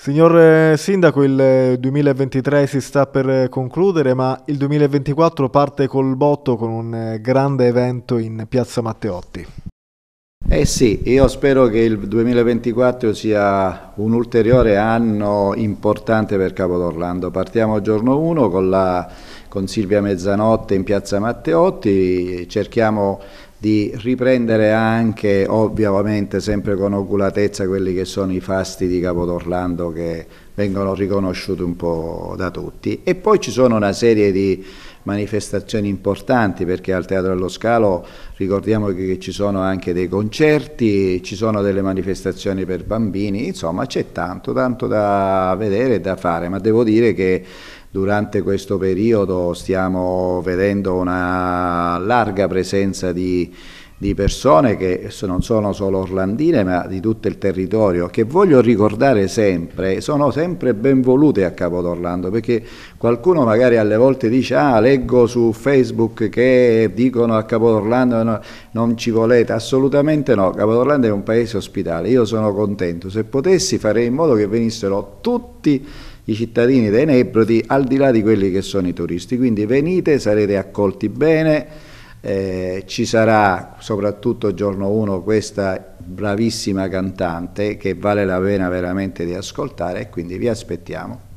Signor eh, Sindaco, il 2023 eh, si sta per eh, concludere, ma il 2024 parte col botto con un grande evento in Piazza Matteotti. Eh sì, io spero che il 2024 sia un ulteriore anno importante per Capo d'Orlando. Partiamo giorno 1 con la con Silvia Mezzanotte in Piazza Matteotti, cerchiamo di riprendere anche, ovviamente sempre con oculatezza, quelli che sono i fasti di Capodorlando che vengono riconosciuti un po' da tutti. E poi ci sono una serie di manifestazioni importanti perché al Teatro dello Scalo ricordiamo che ci sono anche dei concerti, ci sono delle manifestazioni per bambini, insomma c'è tanto, tanto da vedere e da fare, ma devo dire che Durante questo periodo stiamo vedendo una larga presenza di di persone che non sono solo orlandine ma di tutto il territorio che voglio ricordare sempre sono sempre ben volute a Capodorlando perché qualcuno magari alle volte dice ah leggo su Facebook che dicono a Capodorlando no, non ci volete assolutamente no Capodorlando è un paese ospitale io sono contento se potessi farei in modo che venissero tutti i cittadini dei Nebrodi al di là di quelli che sono i turisti quindi venite sarete accolti bene eh, ci sarà soprattutto giorno 1 questa bravissima cantante che vale la pena veramente di ascoltare e quindi vi aspettiamo.